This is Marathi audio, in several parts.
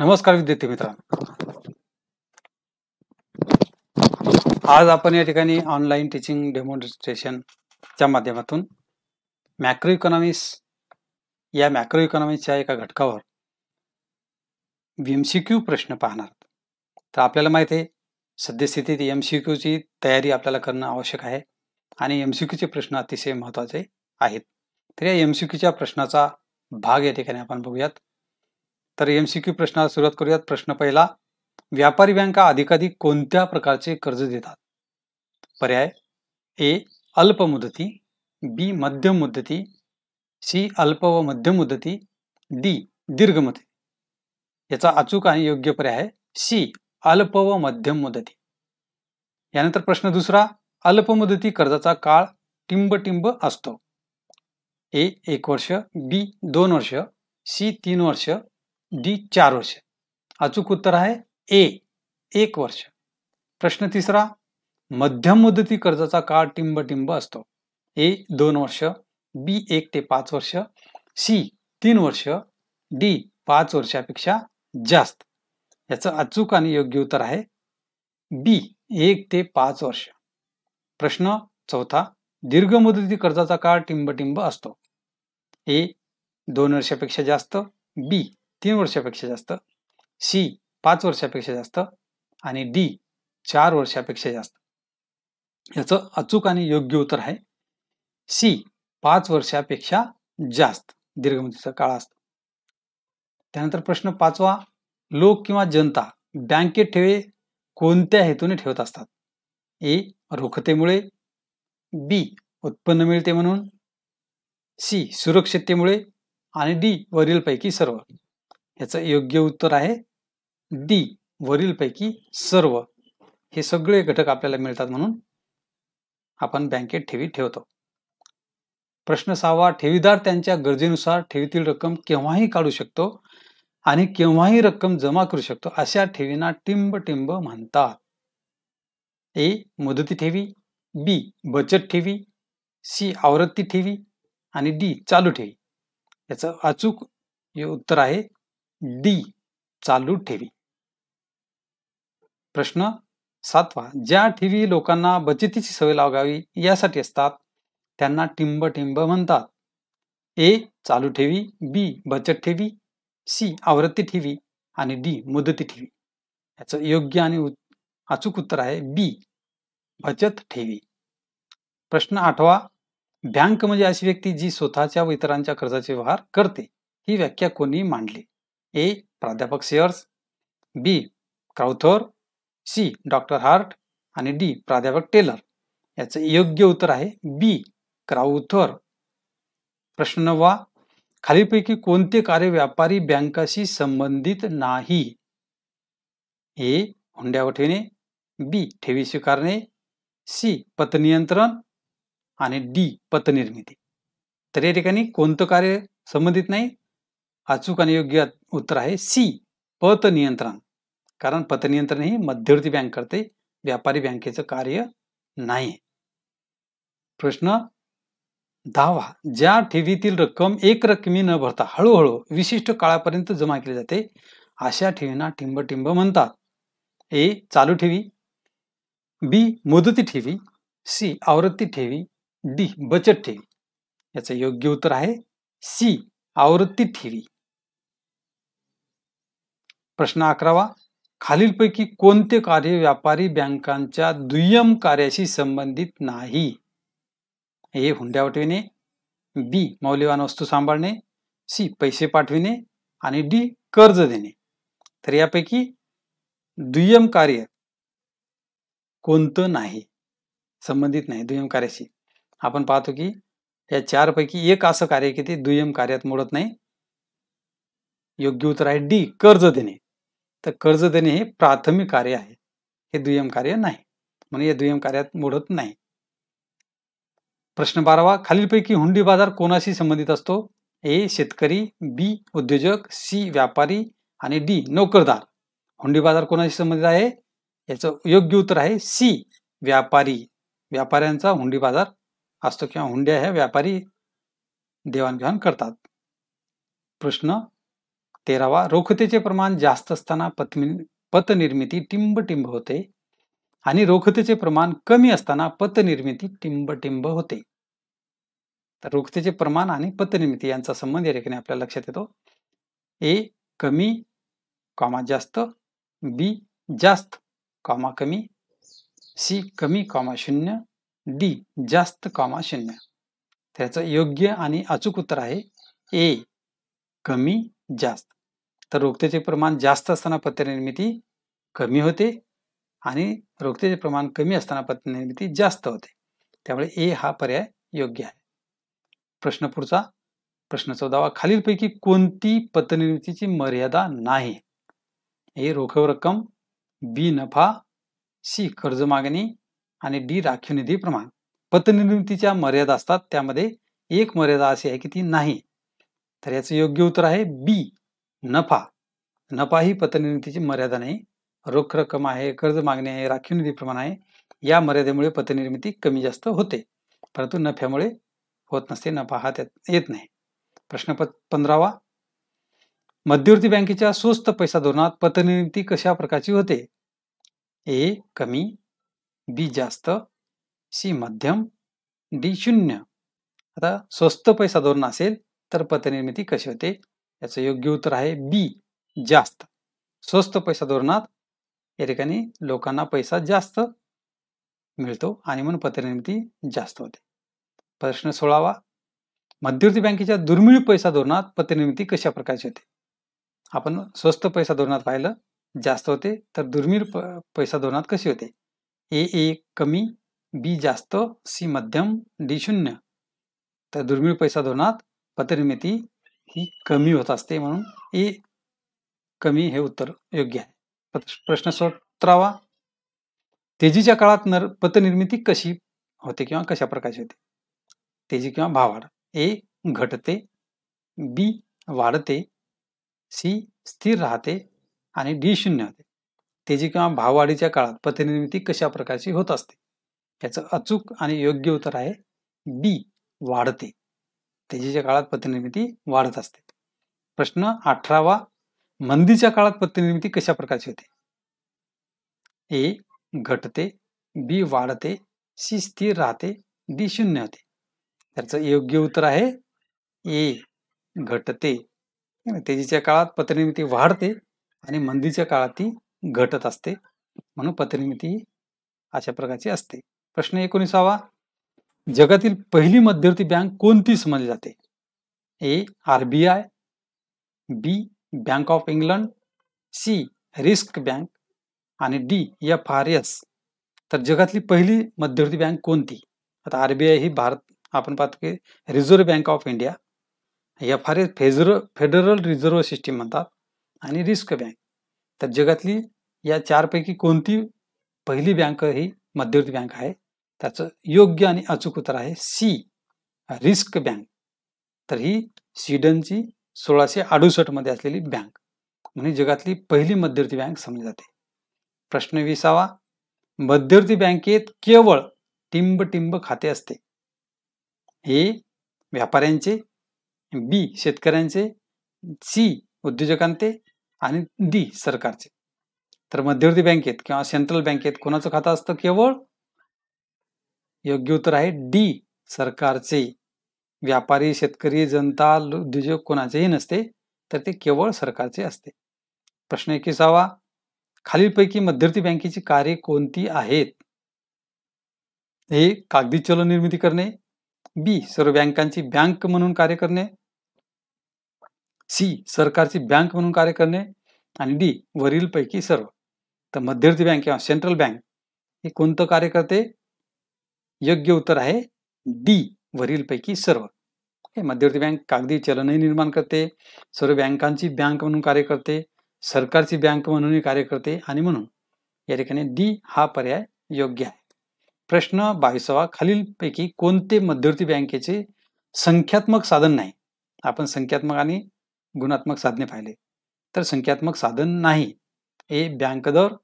नमस्कार विद्यार्थी मित्रांनो आज आपण या ठिकाणी ऑनलाईन टीचिंग डेमॉन्स्ट्रेशनच्या माध्यमातून मॅक्रो इकॉनॉमिक्स या मॅक्रो इकॉनॉमिक्सच्या एका घटकावर एमसीक्यू प्रश्न पाहणार तर आपल्याला माहिती आहे सद्यस्थितीत एम सी क्यूची तयारी आपल्याला करणं आवश्यक आहे आणि एम सी क्यूचे प्रश्न अतिशय महत्त्वाचे आहेत तर या एम सी क्यूच्या प्रश्नाचा भाग या ठिकाणी आपण बघूयात तर एम सी क्यू प्रश्नाला सुरुवात करूयात प्रश्न पहिला व्यापारी बँका अधिकाधिक कोणत्या प्रकारचे कर्ज देतात पर्याय ए अल्प मुदती बी मध्यम मुदती सी अल्प व मध्यम मुदती डी दीर्घ मुदती याचा अचूक आणि योग्य पर्याय आहे सी अल्प व मध्यम मुदती यानंतर प्रश्न दुसरा अल्पमुदती कर्जाचा काळ टिंबटिंब असतो ए एक वर्ष बी दोन वर्ष सी तीन वर्ष डी चार वर्ष अचूक उत्तर आहे ए एक वर्ष प्रश्न तिसरा मध्यम मुदती कर्जाचा काळ टिंबटिंब असतो ए दोन वर्ष बी एक ते पाच वर्ष सी तीन वर्ष डी पाच वर्षापेक्षा जास्त याचं अचूक आणि योग्य उत्तर आहे बी एक ते पाच वर्ष प्रश्न चौथा दीर्घ मुदती कर्जाचा काळ टिंबटिंब असतो ए दोन वर्षापेक्षा जास्त बी तीन वर्षापेक्षा जास्त सी पाच वर्षापेक्षा जास्त आणि डी चार वर्षापेक्षा जास्त याचं अचूक आणि योग्य उत्तर आहे सी पाच वर्षापेक्षा जास्त दीर्घमुदतीचा काळ असतो त्यानंतर प्रश्न पाचवा लोक किंवा जनता बँकेत ठेवे कोणत्या हेतूने ठेवत असतात ए रोखतेमुळे बी उत्पन्न मिळते म्हणून सी सुरक्षिततेमुळे आणि डी वरीलपैकी सर्व याचं योग्य उत्तर आहे डी वरीलपैकी सर्व हे सगळे घटक आपल्याला मिळतात म्हणून आपण बँकेत ठेवी ठेवतो प्रश्न सहावा ठेवीदार त्यांच्या गरजेनुसार ठेवीतील रक्कम केव्हाही काढू शकतो आणि केव्हाही रक्कम जमा करू शकतो अशा ठेवींना टिंब टिंब म्हणतात ए मुदती ठेवी बी बचत ठेवी सी आवृत्ती ठेवी आणि डी चालू ठेवी याचं अचूक उत्तर आहे डी चालू ठेवी प्रश्न सातवा ज्या ठेवी लोकांना बचतीची सवय लागावी यासाठी असतात त्यांना टिंब टिंब म्हणतात ए चालू ठेवी बी बचत ठेवी सी आवृत्ती ठेवी आणि डी मुदती ठेवी याचं योग्य आणि अचूक उत्तर आहे बी बचत ठेवी प्रश्न आठवा बँक म्हणजे अशी व्यक्ती जी स्वतःच्या व इतरांच्या कर्जाचे व्यवहार करते ही व्याख्या कोणी मांडली ए प्राध्यापक Sayers B Crowther C doctor Hart आणि डी प्राध्यापक टेलर याचं योग्य उत्तर आहे बी क्राउथोर प्रश्न वा खालीपैकी कोणते कार्य व्यापारी बँकाशी संबंधित नाही ए हुंड्यावर ठेवणे बी ठेवी स्वीकारणे सी पतनियंत्रण आणि डी पतनिर्मिती तर या ठिकाणी कोणतं कार्य संबंधित नाही अचूक आणि योग्य उत्तर आहे सी पत नियंत्रण कारण पतनियंत्रण ही मध्यवर्ती बँक करते व्यापारी बँकेचं कार्य नाही प्रश्न दहावा ज्या ठेवीतील रक्कम एक रकमी न भरता हळूहळू विशिष्ट काळापर्यंत जमा केली जाते अशा ठेवींना ठिंबटिंब म्हणतात ए चालू ठेवी बी मुदती ठेवी सी आवृत्ती ठेवी डी बचत ठेवी याचं योग्य उत्तर आहे सी आवृत्ती ठेवी प्रश्न अकरावा खालीलपैकी कोणते कार्य व्यापारी बँकांच्या दुय्यम कार्याशी संबंधित नाही ए हुंड्या वाटविणे बी मौल्यवान वस्तू सांभाळणे सी पैसे पाठविणे आणि डी कर्ज देणे तर यापैकी दुय्यम कार्य कोणतं नाही संबंधित नाही दुय्यम कार्याशी आपण पाहतो की या चारपैकी एक असं कार्य की ते दुय्यम कार्यात मोडत नाही योग्य उत्तर आहे डी कर्ज देणे तर कर्ज देणे हे प्राथमिक कार्य आहे हे दुय्यम कार्य नाही म्हणून या दुय्यम कार्यात मोडत नाही प्रश्न बारावा खालीलपैकी हुंडी बाजार कोणाशी संबंधित असतो ए शेतकरी बी उद्योजक सी व्यापारी आणि डी नोकरदार हुंडी बाजार कोणाशी संबंधित आहे याचं योग्य उत्तर आहे सी व्यापारी व्यापाऱ्यांचा हुंडी बाजार असतो किंवा हुंड्या ह्या व्यापारी देवाणघेवाण करतात प्रश्न तेरावा रोखतेचे प्रमाण जास्त असताना पतमि पतनिर्मिती टिंबटिंब होते आणि रोखतेचे प्रमाण कमी असताना पतनिर्मिती टिंबटिंब होते तर रोखतेचे प्रमाण आणि पतनिर्मिती यांचा संबंध या ठिकाणी आपल्या लक्षात येतो ए कमी कॉमा जास्त बी जास्त कॉमा कमी सी कमी कॉमा शून्य डी जास्त कॉमा शून्य त्याचं योग्य आणि अचूक उत्तर आहे ए कमी जास्त तर रोगतेचे प्रमाण जास्त असताना पत्यनिर्मिती कमी होते आणि रोगतेचे प्रमाण कमी असताना पत्यनिर्मिती जास्त होते त्यामुळे ए हा पर्याय योग्य आहे प्रश्न पुढचा प्रश्न चौदावा खालीलपैकी कोणती पतनिर्मितीची मर्यादा नाही ए रोख रक्कम बी नफा सी कर्ज मागणी आणि डी राखीव निधी प्रमाण पतनिर्मितीच्या मर्यादा असतात त्यामध्ये एक मर्यादा अशी आहे की ती नाही तर याचं योग्य उत्तर आहे बी नफा नफा ही पतनिर्मितीची मर्यादा नाही रोख रक्कम आहे कर्ज मागणी आहे राखीव निधी प्रमाण आहे या मर्यादेमुळे पतनिर्मिती कमी जास्त होते परंतु नफ्यामुळे होत नसते नफा हा त्यात येत नाही प्रश्न पंधरावा मध्यवर्ती बँकेच्या स्वस्त पैसा धोरणात पतनिर्मिती कशा प्रकारची होते ए कमी बी जास्त सी मध्यम डी शून्य आता स्वस्त पैसा धोरण असेल तर पतनिर्मिती कशी होते याचं योग्य उत्तर आहे बी जास्त स्वस्त पैसा धोरणात या ठिकाणी लोकांना पैसा जास्त मिळतो आणि म्हणून पतनिर्मिती जास्त होते प्रश्न सोळावा मध्यवर्ती बँकेच्या दुर्मिळ पैसा धोरणात पतनिर्मिती कशा प्रकारची होते आपण स्वस्त पैसा धोरणात पाहिलं जास्त होते तर दुर्मिळ पैसा धोरणात कशी होते ए एक कमी बी जास्त सी मध्यम डी शून्य तर दुर्मिळ पैसा धोरणात पतनिर्मिती ही कमी होत असते म्हणून ए कमी हे उत्तर योग्य आहे प्रश्न सतरावा तेजीच्या काळात नर पतनिर्मिती कशी होते किंवा कशा प्रकारची होते तेजी किंवा भावाड ए घटते बी वाढते सी स्थिर राहते आणि डी शून्य होते तेजी किंवा भाववाढीच्या काळात पतनिर्मिती कशा प्रकारची होत असते याचं अचूक आणि योग्य उत्तर आहे बी वाढते तेजीच्या काळात पतनिर्मिती वाढत असते प्रश्न अठरावा मंदीच्या काळात पतनिर्मिती कशा प्रकारची होते ए घटते बी वाढते सी स्थिर राहते डी शून्य होते त्याचं योग्य उत्तर आहे ए घटते तेजीच्या काळात पतनिर्मिती वाढते आणि मंदीच्या काळात ती घटत असते म्हणून पतनिर्मिती अशा प्रकारची असते प्रश्न एकोणीसावा जगातील पहिली मध्यवर्ती बँक कोणती समजली जाते A R B I B bank of England C Riksbank आणि डी एफ आर एस तर जगातली पहिली मध्यवर्ती बँक कोणती आता आय ही भारत आपण पाहतो की reserve bank of India F R S फेजर फेडरल रिझर्व्ह सिस्टीम म्हणतात आणि रिस्क बँक तर जगातली या चारपैकी कोणती पहिली बँक ही मध्यवर्ती बँक आहे त्याचं योग्य आणि अचूक उत्तर आहे सी रिस्क बँक तर ही स्वीडनची सोळाशे अडुसष्ट मध्ये असलेली बँक म्हणजे जगातली पहिली मध्यवर्ती बँक समजली जाते प्रश्न विसावा मध्यवर्ती बँकेत केवळ टिंब टिंब खाते असते ए व्यापाऱ्यांचे बी शेतकऱ्यांचे सी उद्योजकांचे आणि डी सरकारचे तर मध्यवर्ती बँकेत किंवा सेंट्रल बँकेत कोणाचं खातं असतं केवळ योग्य उत्तर आहे डी सरकारचे व्यापारी शेतकरी जनता उद्योजक कोणाचेही नसते तर ते केवळ सरकारचे असते प्रश्न एकविसावा खालीलपैकी मध्यवर्ती बँकेची कार्य कोणती आहेत हे कागदी चलन निर्मिती करणे बी सर्व बँकांची बँक म्हणून कार्य करणे सी सरकारची बँक म्हणून कार्य करणे आणि डी वरीलपैकी सर्व तर मध्यवर्ती बँक किंवा सेंट्रल बँक हे कोणतं कार्य करते योग्य उत्तर आहे डी वरीलपैकी सर्व मध्यवर्ती बँक कागदी चलनही निर्माण करते सर्व बँकांची बँक म्हणून कार्य करते सरकारची बँक म्हणूनही कार्य करते आणि म्हणून या ठिकाणी डी हा पर्याय योग्य आहे प्रश्न बावीसावा खालीलपैकी कोणते मध्यवर्ती बँकेचे संख्यात्मक साधन नाही आपण संख्यात्मक आणि गुणात्मक साधने पाहिले तर संख्यात्मक साधन नाही ए बँक दर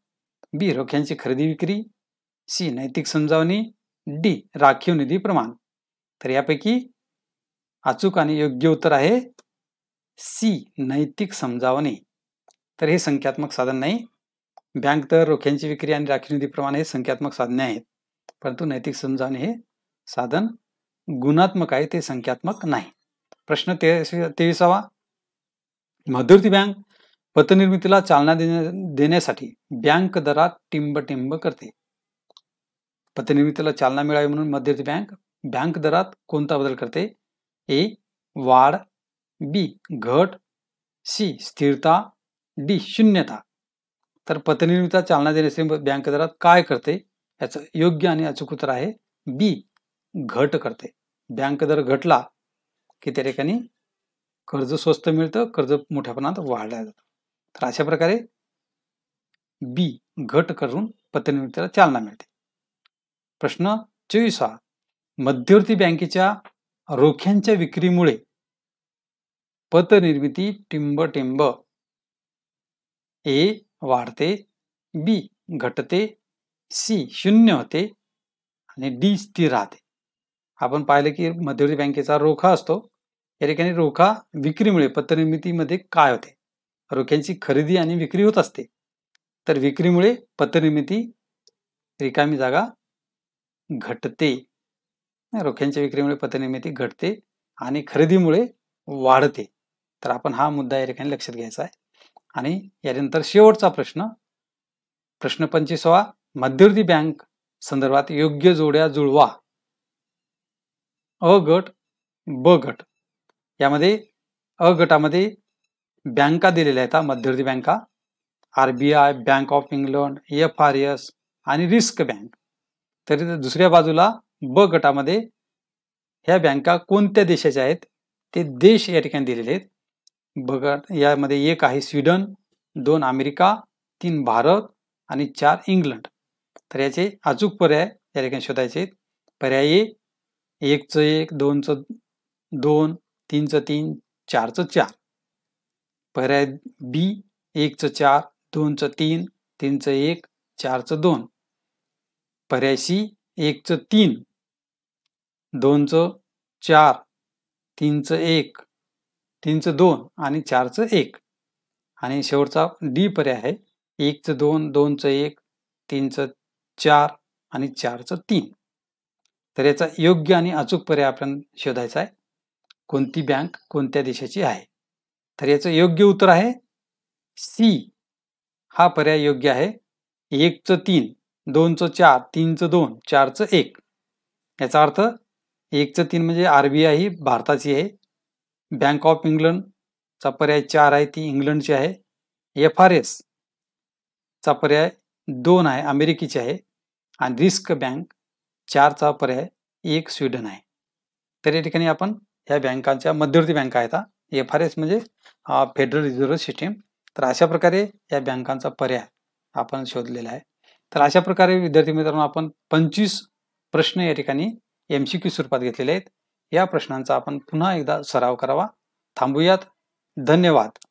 बी रोख्यांची खरेदी विक्री सी नैतिक समजावणी डी राखीव निधी प्रमाण तर यापैकी अचूक आणि योग्य उत्तर आहे सी नैतिक समजावणे तर हे संख्यात्मक साधन नाही बँक तर रोख्यांची विक्री आणि राखीव निधी प्रमाण हे संख्यात्मक साधने आहेत परंतु नैतिक समजावणे हे साधन गुणात्मक आहे ते संख्यात्मक नाही प्रश्न ते तेविसावा मधुरती बँक पतनिर्मितीला चालना देण्या देण्यासाठी बँक दरात टिंबटिंब करते पतनिर्मितीला चालना मिळावी म्हणून मध्यवर्ती बँक बँक दरात कोणता बदल करते ए वाढ बी घट सी स्थिरता डी शून्यता तर पतनिर्मितीला चालना देण्यासाठी बँक दरात काय करते याचं योग्य आणि अचूक उत्तर आहे बी घट करते बँक दर घटला की त्या ठिकाणी कर्ज स्वस्त मिळतं कर्ज मोठ्या प्रमाणात वाढलं जातं तर अशा प्रकारे बी घट करून पतनिर्मितीला चालना मिळते प्रश्न चोवीस हा मध्यवर्ती बँकेच्या रोख्यांच्या विक्रीमुळे पतनिर्मिती टिंब टिंब ए वाढते बी घटते सी शून्य होते आणि डी स्थिर राहते आपण पाहिलं की मध्यवर्ती बँकेचा रोखा असतो या ठिकाणी रोखा विक्रीमुळे पतनिर्मितीमध्ये काय होते रोख्यांची खरेदी आणि विक्री होत असते तर विक्रीमुळे पतनिर्मिती रिकामी जागा घटते रोख्यांच्या विक्रीमुळे पतनिर्मिती घटते आणि खरेदीमुळे वाढते तर आपण हा मुद्दा या ठिकाणी लक्षात घ्यायचा आहे आणि यानंतर शेवटचा प्रश्न प्रश्न पंचवीसवा मध्यवर्ती बँक संदर्भात योग्य जोड्या जुळवा अ गट ब गट यामध्ये अ गटामध्ये बँका दिलेल्या आहेत मध्यवर्ती बँका RBI bank of England F R S आणि रिस्क बँक तरी दुसऱ्या बाजूला ब गटामध्ये ह्या बँका कोणत्या देशाच्या आहेत ते देश या ठिकाणी दिलेले आहेत ब गट यामध्ये एक आहे स्वीडन दोन अमेरिका तीन भारत आणि चार इंग्लंड तर याचे अचूक पर्याय या ठिकाणी शोधायचे आहेत पर्याय एकचं एक दोनचं दोन तीनचं तीन चारचं चार पर्याय बी एकचं चार दोनचं तीन तीनचं एक चारचं दोन पर्यायशी एकचं तीन दोनचं चार तीनचं एक तीनचं दोन आणि चारचं एक आणि शेवटचा डी पर्याय आहे एकचं दोन दोनचं एक तीनचं चार आणि चारचं तीन तर याचा योग्य आणि अचूक पर्याय आपण शोधायचा आहे कोणती बँक कोणत्या देशाची आहे तर याचं योग्य उत्तर आहे सी हा पर्याय योग्य आहे एकचं तीन दोनचं चार तीनचं दोन चारचं एक याचा अर्थ एकचं तीन म्हणजे आर बी आय ही भारताची आहे बँक ऑफ इंग्लंडचा पर्याय चार आहे ती इंग्लंडची आहे एफ आर एस चा पर्याय दोन आहे अमेरिकेची आहे आणि रिस्क बँक चारचा पर्याय एक स्वीडन आहे तर या ठिकाणी आपण या बँकांच्या मध्यवर्ती बँका आहेत एफ आर एस म्हणजे फेडरल रिझर्व्ह सिस्टीम तर अशा प्रकारे या बँकांचा पर्याय आपण शोधलेला आहे तर अशा प्रकारे विद्यार्थी मित्रांनो आपण पंचवीस प्रश्न या ठिकाणी एम क्यू स्वरूपात घेतलेले आहेत या प्रश्नांचा आपण पुन्हा एकदा सराव करावा थांबूयात धन्यवाद